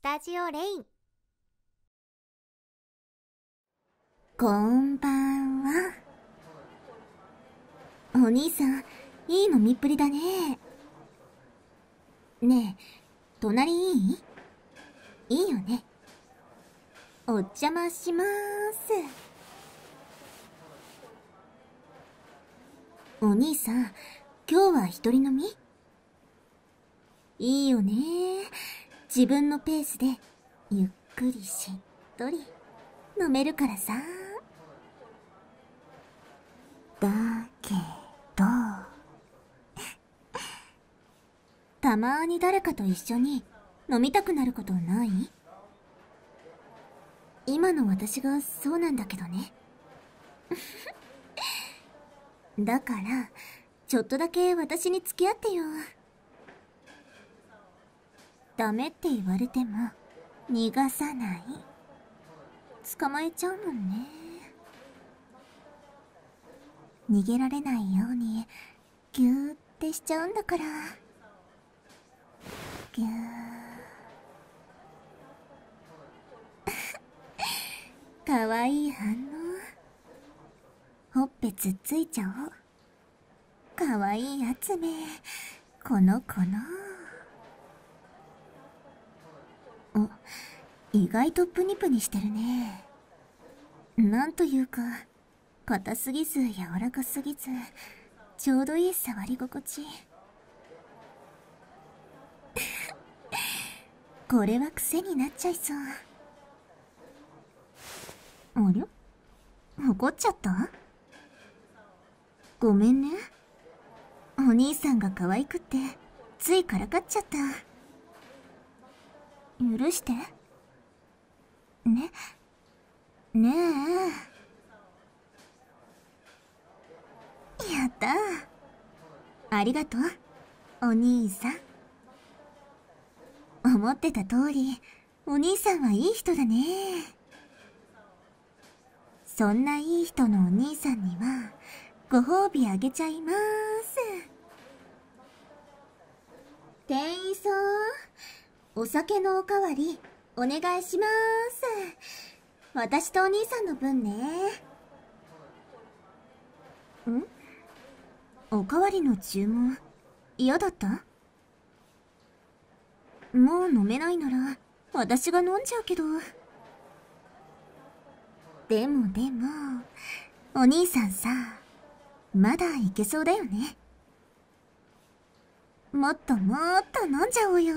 スタジオレインこんばんはお兄さんいい飲みっぷりだねねえ隣いいいいよねお邪魔しまーすお兄さん、今日は一人飲みいいよね自分のペースでゆっくりしっとり飲めるからさだけど たまに誰かと一緒に飲みたくなることない今の私がそうなんだけどね だからちょっとだけ私に付き合ってよ。ダメって言われても逃がさない捕まえちゃうもんね逃げられないようにぎゅーってしちゃうんだからぎゅー かわいい反応ほっぺつっついちゃおうかわいいやつめこのこの。あ、意外とプニプニしてるね。なんというか、硬すぎず柔らかすぎず、ちょうどいい触り心地。これは癖になっちゃいそう。ありゃ怒っちゃったごめんね。お兄さんが可愛くって、ついからかっちゃった。許してねねえやったありがとうお兄さん思ってた通りお兄さんはいい人だねそんないい人のお兄さんにはご褒美あげちゃいます店員さんお酒のおかわり、お願いします。私とお兄さんの分ね。んおかわりの注文、嫌だったもう飲めないなら、私が飲んじゃうけど。でもでも、お兄さんさ、まだいけそうだよね。もっともっと飲んじゃおうよ。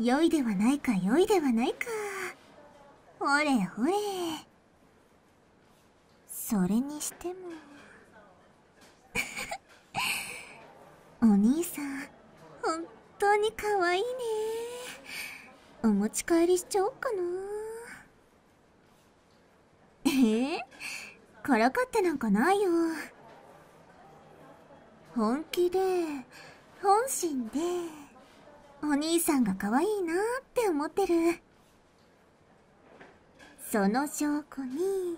良いではないか良いではないかほれほれそれにしても お兄さん本当に可愛いねお持ち帰りしちゃおっかなえー、からかってなんかないよ本気で本心でお兄さんが可愛いなーって思ってる。その証拠に、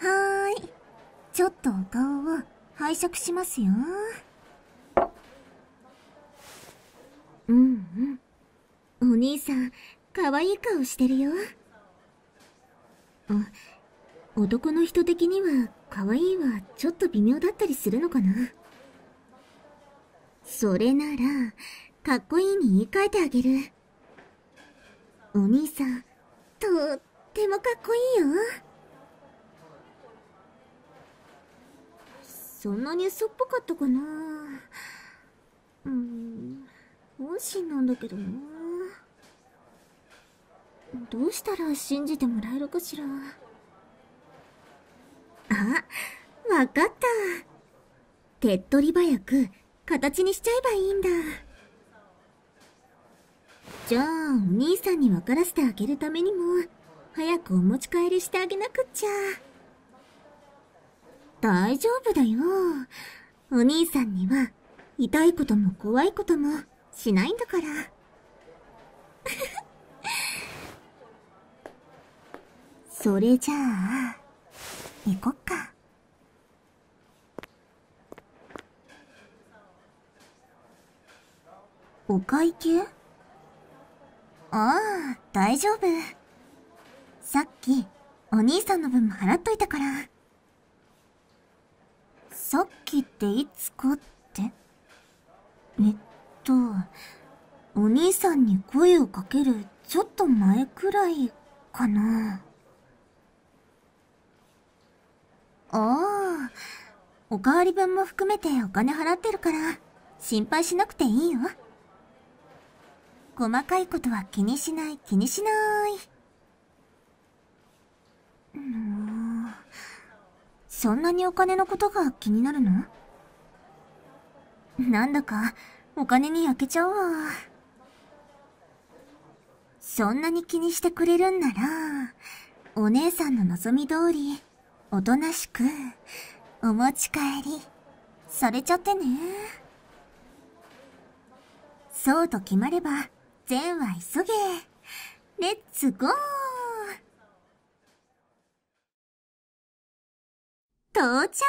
はーい。ちょっとお顔を拝借しますよ。うんうん。お兄さん、可愛い顔してるよ。あ、男の人的には可愛いはちょっと微妙だったりするのかな。それなら、かっこいいに言い換えてあげる。お兄さん、とってもかっこいいよ。そんなに嘘っぽかったかなうん、本心なんだけどな。どうしたら信じてもらえるかしら。あ、わかった。手っ取り早く形にしちゃえばいいんだ。じゃあ、お兄さんに分からせてあげるためにも、早くお持ち帰りしてあげなくっちゃ。大丈夫だよ。お兄さんには、痛いことも怖いこともしないんだから。それじゃあ、行こっか。お会計ああ、大丈夫。さっき、お兄さんの分も払っといたから。さっきっていつかってえっと、お兄さんに声をかけるちょっと前くらいかな。ああ、おかわり分も含めてお金払ってるから、心配しなくていいよ。細かいことは気にしない気にしない。もう、そんなにお金のことが気になるのなんだか、お金に焼けちゃうわ。そんなに気にしてくれるんなら、お姉さんの望み通り、おとなしく、お持ち帰り、されちゃってね。そうと決まれば、善は急げ。レッツゴー到着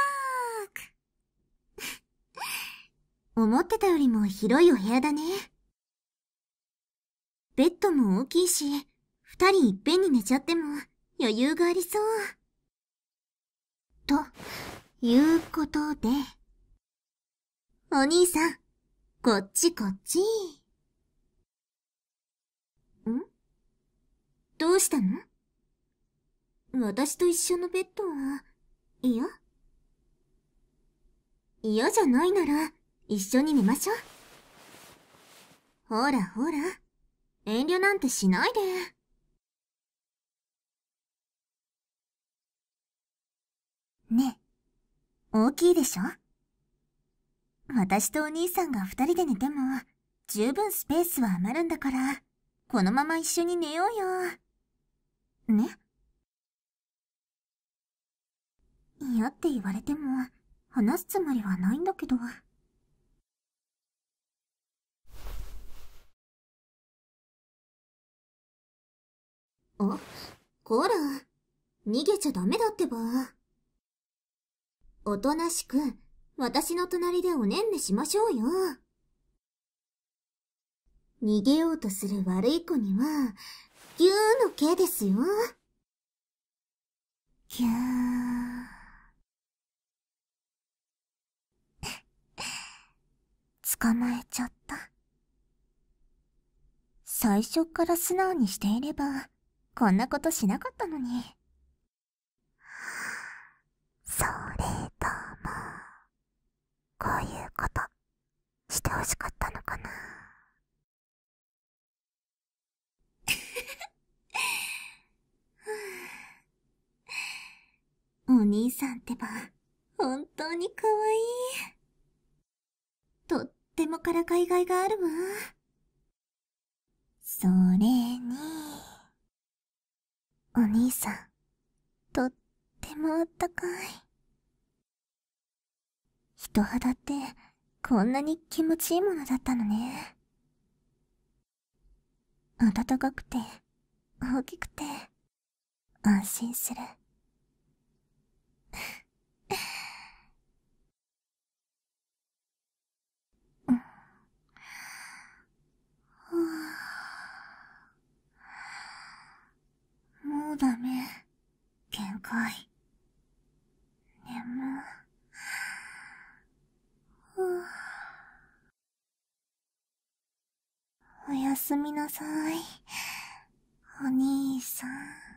思ってたよりも広いお部屋だね。ベッドも大きいし、二人いっぺんに寝ちゃっても余裕がありそう。と、いうことで。お兄さん、こっちこっち。どうしたの私と一緒のベッドは、嫌嫌じゃないなら、一緒に寝ましょう。ほらほら、遠慮なんてしないで。ねえ、大きいでしょ私とお兄さんが二人で寝ても、十分スペースは余るんだから、このまま一緒に寝ようよ。ね嫌って言われても話すつもりはないんだけど。あ、こら、逃げちゃダメだってば。おとなしく、私の隣でおねんねしましょうよ。逃げようとする悪い子には、ぎゅーの毛ですよ。ぎゅー。捕まえちゃった。最初から素直にしていれば、こんなことしなかったのに。それとも、こういうこと、してほしかったのかな。お兄さんってば、本当に可愛い。とってもからかいがいがあるわ。それに、お兄さん、とってもあったかい。人肌って、こんなに気持ちいいものだったのね。暖かくて、大きくて、安心する。ダだ限界。眠。ふおやすみなさい。お兄さん。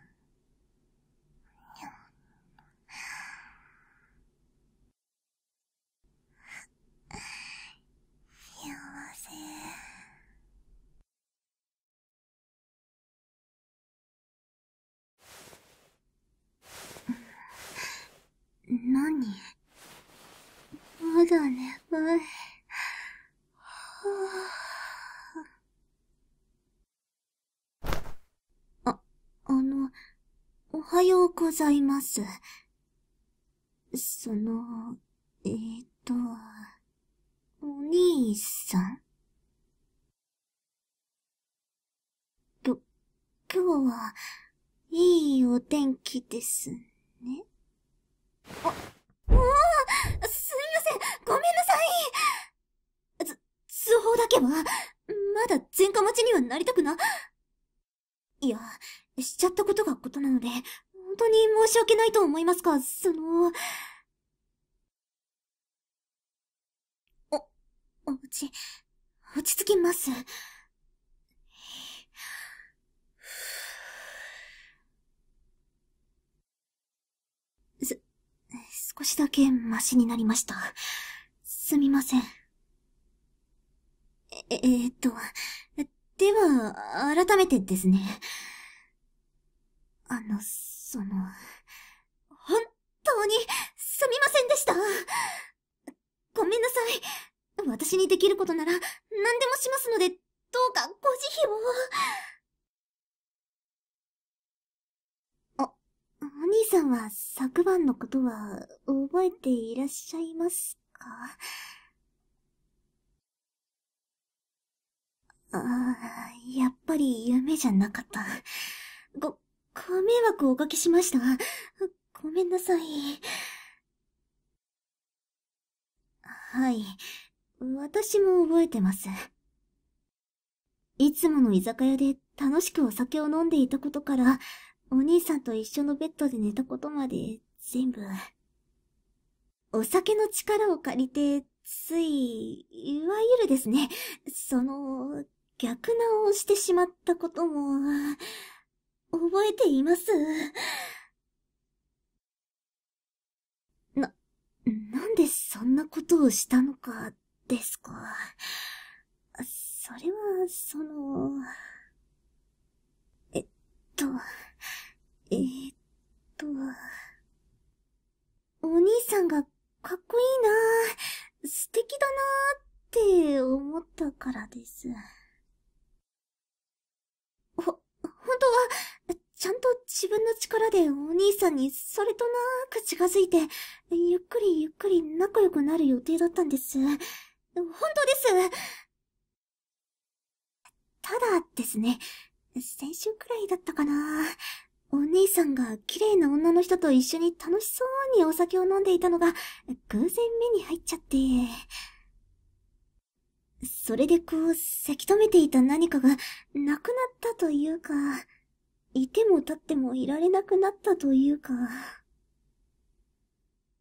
にまだ眠い。あ、あの、おはようございます。その、えー、と、お兄さんきょ、今日は、いいお天気ですね。あもうすみません、ごめんなさい。ず、通報だけは、まだ前科持ちにはなりたくな。いや、しちゃったことがことなので、本当に申し訳ないと思いますが、その、お、落ち、落ち着きます。少しだけマシになりました。すみません。え、えー、っと、では、改めてですね。あの、その、本当に、すみませんでした。ごめんなさい。私にできることなら、何でもしますので、どうかご慈悲を。お兄さんは昨晩のことは覚えていらっしゃいますかああ、やっぱり夢じゃなかった。ご、ご迷惑をおかけしました。ごめんなさい。はい。私も覚えてます。いつもの居酒屋で楽しくお酒を飲んでいたことから、お兄さんと一緒のベッドで寝たことまで、全部。お酒の力を借りて、つい、いわゆるですね、その、逆難をしてしまったことも、覚えています。な、なんでそんなことをしたのか、ですか。それは、その、えっと、えー、っと、お兄さんがかっこいいなぁ、素敵だなぁって思ったからです。ほ、本当は、ちゃんと自分の力でお兄さんにそれとなーく近づいて、ゆっくりゆっくり仲良くなる予定だったんです。本当ですただですね、先週くらいだったかなお兄さんが綺麗な女の人と一緒に楽しそうにお酒を飲んでいたのが、偶然目に入っちゃって。それでこう、せき止めていた何かが、なくなったというか、いても立ってもいられなくなったというか。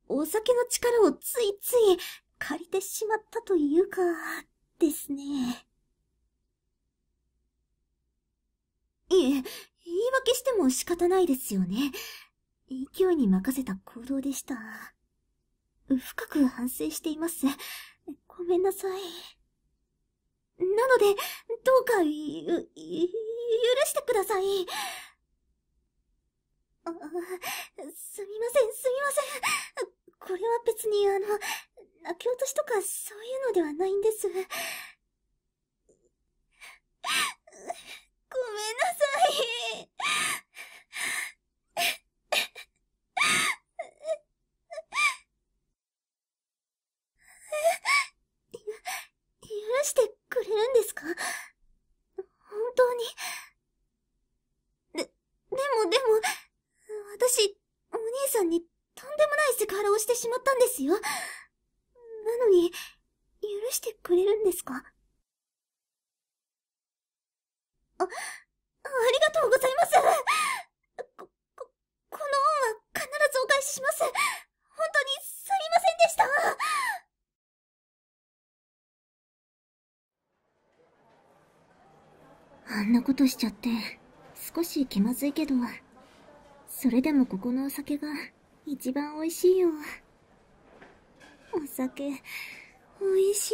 お酒の力をついつい借りてしまったというか、ですね。いえ、言い訳しても仕方ないですよね。勢いに任せた行動でした。深く反省しています。ごめんなさい。なので、どうか、ゆ、ゆ、許してください。あ、すみません、すみません。これは別にあの、泣き落としとかそういうのではないんです。しちゃって少し気まずいけどそれでもここのお酒が一番美味しいよお酒美味しい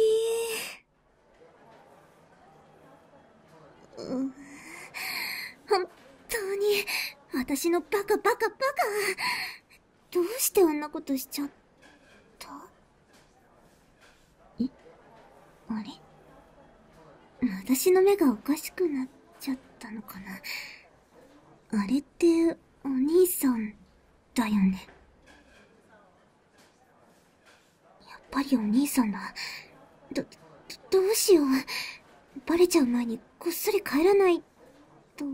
本当に私のバカバカバカどうしてあんなことしちゃったえあれ私の目がおかしくなっったのかなあれってお兄さんだよねやっぱりお兄さんだどどうしようバレちゃう前にこっそり帰らないと。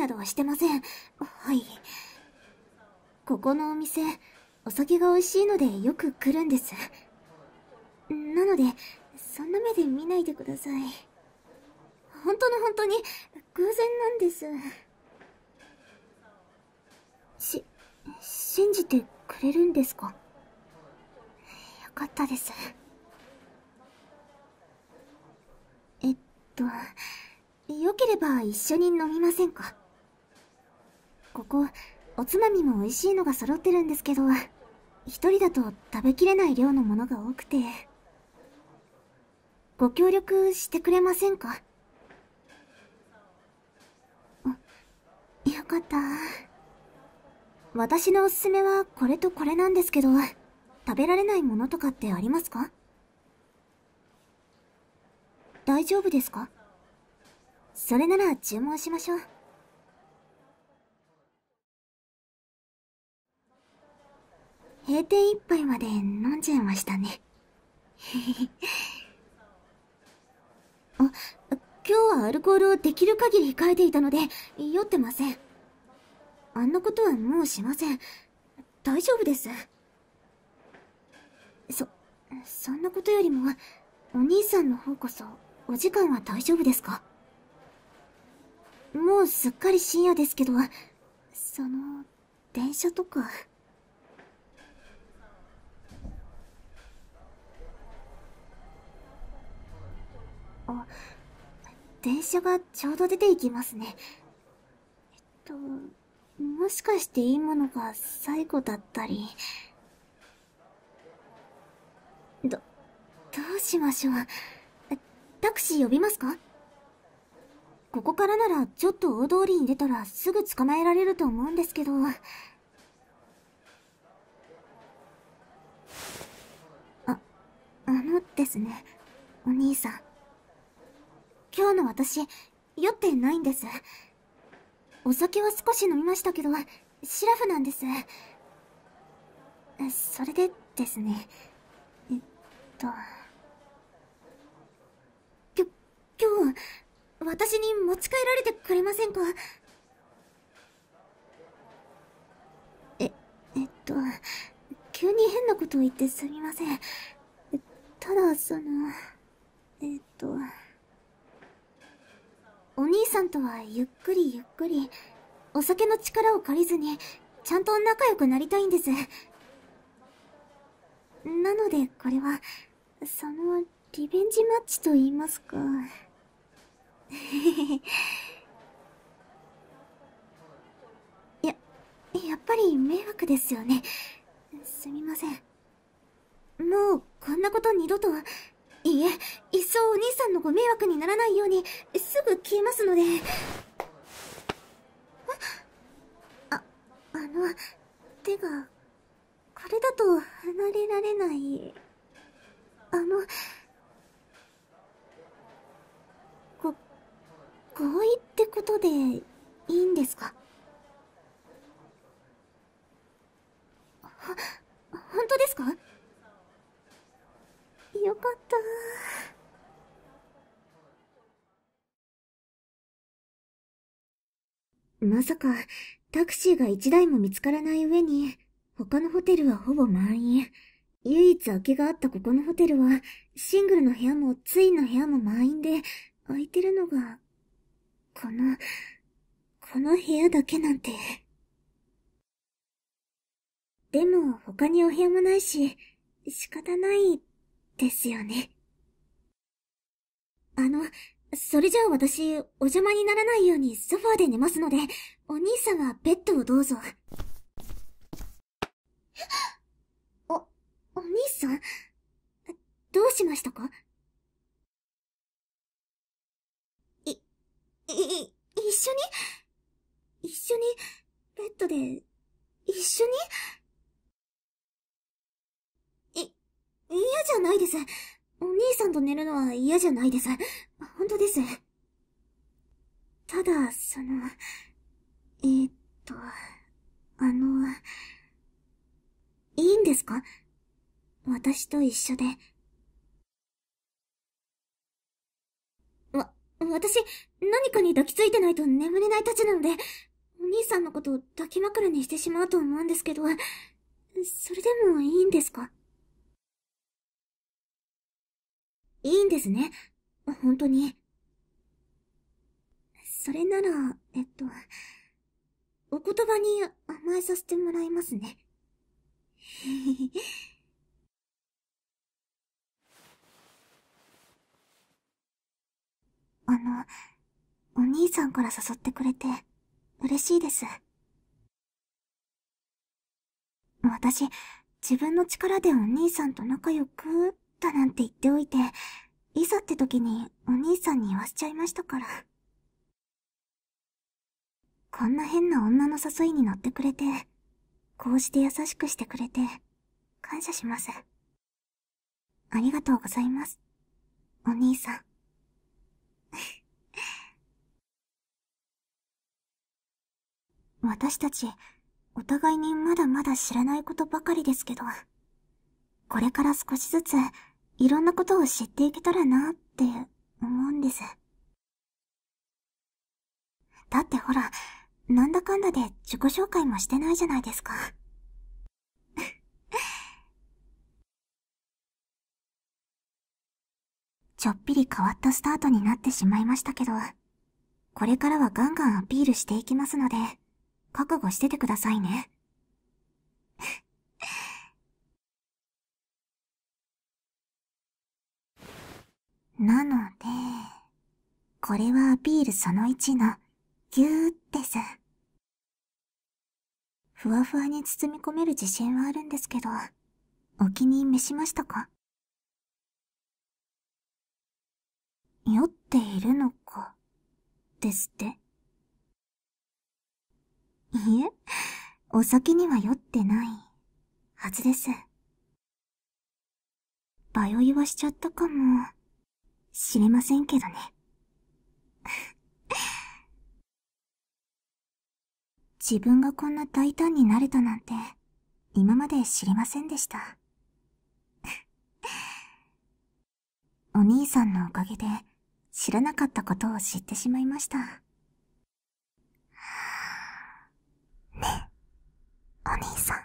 などはしてません。はい。ここのお店、お酒が美味しいのでよく来るんです。なので、そんな目で見ないでください。本当の本当に、偶然なんです。し、信じてくれるんですかよかったです。えっと、良ければ一緒に飲みませんかこ、こ、おつまみも美味しいのが揃ってるんですけど、一人だと食べきれない量のものが多くて。ご協力してくれませんかよかった。私のおすすめはこれとこれなんですけど、食べられないものとかってありますか大丈夫ですかそれなら注文しましょう。閉店一杯まで飲んじゃいましたね。あ、今日はアルコールをできる限り控えていたので、酔ってません。あんなことはもうしません。大丈夫です。そ、そんなことよりも、お兄さんの方こそ、お時間は大丈夫ですかもうすっかり深夜ですけど、その、電車とか。あ電車がちょうど出ていきますねえっともしかしていいものが最後だったりどどうしましょうタクシー呼びますかここからならちょっと大通りに出たらすぐ捕まえられると思うんですけどああのですねお兄さん今日の私、酔ってないんです。お酒は少し飲みましたけど、シラフなんです。それでですね、えっと、きょ、今日、私に持ち帰られてくれませんかえ、えっと、急に変なことを言ってすみません。ただ、その、えっと、お兄さんとはゆっくりゆっくり、お酒の力を借りずに、ちゃんと仲良くなりたいんです。なのでこれは、その、リベンジマッチと言いますか。や、やっぱり迷惑ですよね。すみません。もう、こんなこと二度と、いえ、い一層お兄さんのご迷惑にならないように、すぐ消えますので。あ、あの、手が、これだと離れられない。あの、ご、合意ってことでいいんですかは張ったまさか、タクシーが一台も見つからない上に、他のホテルはほぼ満員。唯一空きがあったここのホテルは、シングルの部屋もツインの部屋も満員で、空いてるのが、この、この部屋だけなんて。でも他にお部屋もないし、仕方ないですよね。あの、それじゃあ私、お邪魔にならないようにソファーで寝ますので、お兄さんはベッドをどうぞ。お、お兄さんどうしましたかい、い、一緒に一緒に、ベッドで、一緒に嫌じゃないです。お兄さんと寝るのは嫌じゃないです。本当です。ただ、その、えー、っと、あの、いいんですか私と一緒で。わ、私、何かに抱きついてないと眠れないたちなので、お兄さんのことを抱き枕にしてしまうと思うんですけど、それでもいいんですかいいんですね。本当に。それなら、えっと、お言葉に甘えさせてもらいますね。あの、お兄さんから誘ってくれて、嬉しいです。私、自分の力でお兄さんと仲良く、だなんて言っておいて、いざって時にお兄さんに言わせちゃいましたから。こんな変な女の誘いに乗ってくれて、こうして優しくしてくれて、感謝します。ありがとうございます。お兄さん。私たち、お互いにまだまだ知らないことばかりですけど、これから少しずついろんなことを知っていけたらなって思うんです。だってほら、なんだかんだで自己紹介もしてないじゃないですか。ちょっぴり変わったスタートになってしまいましたけど、これからはガンガンアピールしていきますので、覚悟しててくださいね。なので、これはアピールその1のぎゅーです。ふわふわに包み込める自信はあるんですけど、お気に召しましたか酔っているのか、ですって。いえ、お酒には酔ってない、はずです。バヨはしちゃったかも。知れませんけどね。自分がこんな大胆になれたなんて、今まで知りませんでした。お兄さんのおかげで、知らなかったことを知ってしまいました。ねお兄さん。